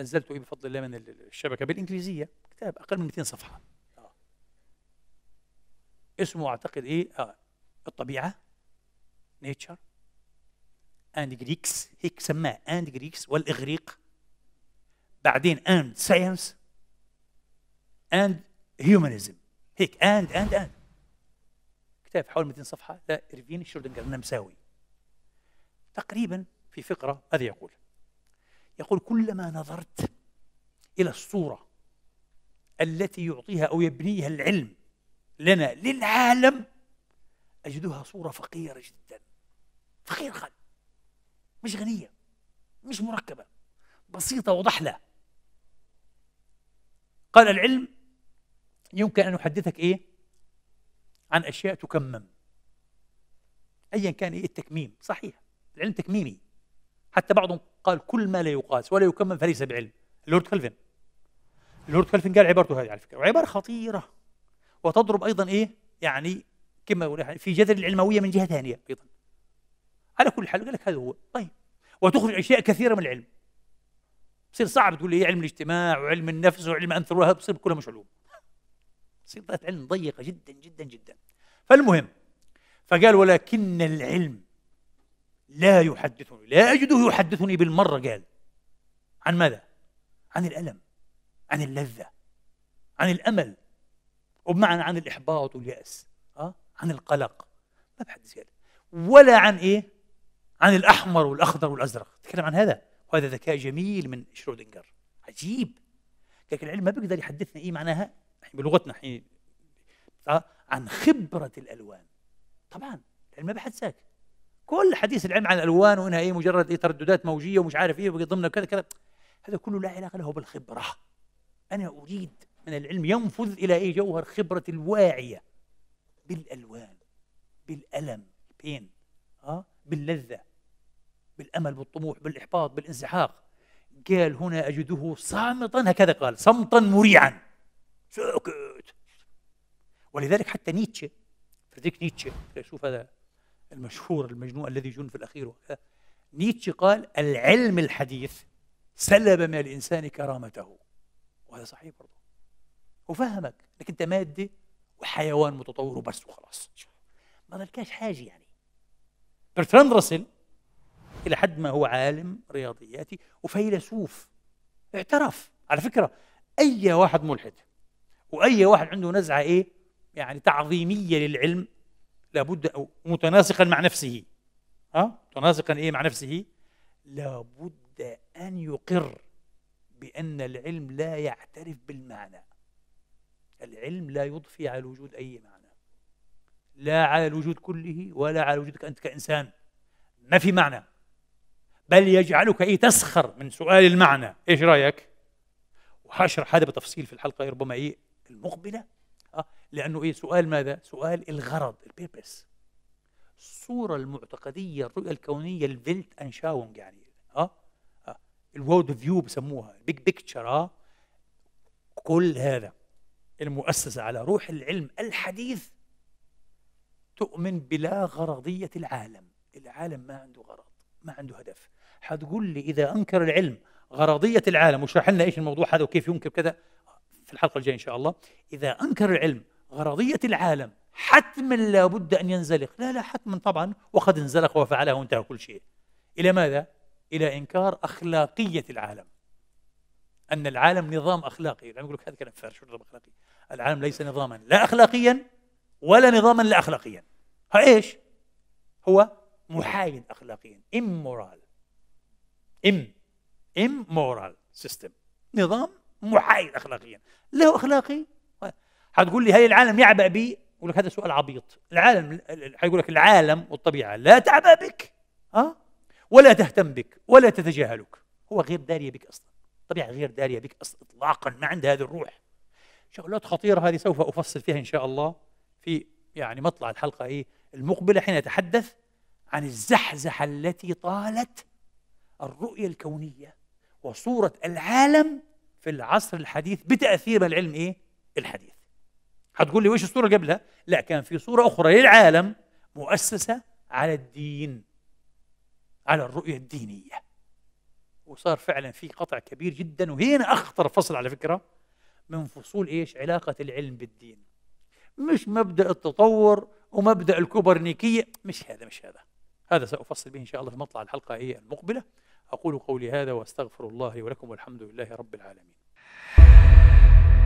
نزلته بفضل الله من الشبكه بالانجليزيه كتاب اقل من 200 صفحه آه. اسمه اعتقد ايه آه. الطبيعه نيتشر اند جريكس هيك سماه اند جريكس والاغريق بعدين اند ساينس اند هيومانيزم هيك اند اند اند كتاب حوالي 200 صفحه ايرفين شرودنجر النمساوي تقريبا في فقره ماذا يقول؟ يقول كلما نظرت إلى الصورة التي يعطيها أو يبنيها العلم لنا للعالم أجدها صورة فقيرة جدا فقيره خالد مش غنية مش مركبة بسيطة وضحلة قال العلم يمكن أن يحدثك إيه عن أشياء تكمم أيا كان إيه التكميم صحيح العلم تكميمي حتى بعضهم قال كل ما لا يقاس ولا يكمل فليس بعلم اللورد كلفن اللورد كلفن قال عبارته هذه على فكره وعباره خطيره وتضرب ايضا ايه يعني كما في جذر العلمويه من جهه ثانيه ايضا على كل حال قال لك هذا هو طيب وتخرج اشياء كثيره من العلم بصير صعب تقول لي علم الاجتماع وعلم النفس وعلم انثروها بصير كلها مش علوم بصير علم ضيقه جدا جدا جدا فالمهم فقال ولكن العلم لا يحدثني لا أجده يحدثني بالمرة قال عن ماذا؟ عن الألم عن اللذة عن الأمل وبمعنى عن الإحباط واليأس أه؟ عن القلق ما بحدث قال ولا عن إيه؟ عن الأحمر والأخضر والأزرق تكلم عن هذا وهذا ذكاء جميل من شرودنجر عجيب لكن العلم ما بيقدر يحدثنا إيه معناها بلغتنا حين أه؟ عن خبرة الألوان طبعا العلم ما بحدثك كل حديث العلم عن الالوان وانها ايه مجرد ايه ترددات موجيه ومش عارف ايه ضمن كذا كذا هذا كله لا علاقه له بالخبره انا اريد من العلم ينفذ الى ايه جوهر خبره الواعيه بالالوان بالالم بين اه باللذه بالامل بالطموح بالاحباط بالانسحاق قال هنا اجده صامتا هكذا قال صمتا مريعا ساكت ولذلك حتى نيتشه فريدريك نيتشه شوف هذا المشهور المجنون الذي جن في الأخير وكذا نيتشه قال العلم الحديث سلب من الإنسان كرامته وهذا صحيح برضه وفهمك انك أنت مادة وحيوان متطور وبس وخلاص ما لكاش حاجة يعني برتراند راسل إلى حد ما هو عالم رياضياتي وفيلسوف اعترف على فكرة أي واحد ملحد وأي واحد عنده نزعة إيه يعني تعظيمية للعلم لابد أو متناسقا مع نفسه ها متناسقا إيه مع نفسه لابد أن يقر بأن العلم لا يعترف بالمعنى العلم لا يضفي على الوجود أي معنى لا على الوجود كله ولا على وجودك أنت كإنسان ما في معنى بل يجعلك إيه تسخر من سؤال المعنى إيش رأيك؟ وحاشرح هذا بتفصيل في الحلقة ربما إيه المقبلة أه لأنه إيه سؤال ماذا؟ سؤال الغرض البيبس الصورة المعتقدية الرؤية الكونية الفيلت أنشاونج يعني أه, أه الوورد فيو بسموها البيج بيكتشر أه كل هذا المؤسسة على روح العلم الحديث تؤمن بلا غرضية العالم العالم ما عنده غرض ما عنده هدف حتقول لي إذا أنكر العلم غرضية العالم وشرح لنا إيش الموضوع هذا وكيف ينكر كذا في الحلقة الجاية إن شاء الله إذا أنكر العلم غرضية العالم حتما لا بد أن ينزلق لا لا حتما طبعا وقد انزلق وفعله وانتهى كل شيء إلى ماذا؟ إلى إنكار أخلاقية العالم أن العالم نظام أخلاقي العالم يعني يقول لك هذا كلام فارغ شو نظام أخلاقي العالم ليس نظاما لا أخلاقيا ولا نظاما لا أخلاقيا ها إيش؟ هو محايد أخلاقيا مورال ام مورال سيستم نظام محايد اخلاقيا له اخلاقي هتقول لي هل العالم يعبأ بي يقول لك هذا سؤال عبيط العالم هيقول لك العالم والطبيعه لا تعبأ بك ها آه؟ ولا تهتم بك ولا تتجاهلك هو غير داريه بك اصلا الطبيعه غير داريه بك اصلا اطلاقا ما عندها هذه الروح شغلات خطيره هذه سوف افصل فيها ان شاء الله في يعني مطلع الحلقه ايه المقبله حين اتحدث عن الزحزحه التي طالت الرؤيه الكونيه وصوره العالم في العصر الحديث بتاثير العلم ايه الحديث هتقول لي وايش الصوره اللي قبلها لا كان في صوره اخرى للعالم مؤسسه على الدين على الرؤيه الدينيه وصار فعلا في قطع كبير جدا وهنا اخطر فصل على فكره من فصول ايش علاقه العلم بالدين مش مبدا التطور ومبدا الكوبرنيكيه مش هذا مش هذا هذا سافصل به ان شاء الله في مطلع الحلقه هي إيه؟ المقبله أقول قولي هذا وأستغفر الله ولكم والحمد لله رب العالمين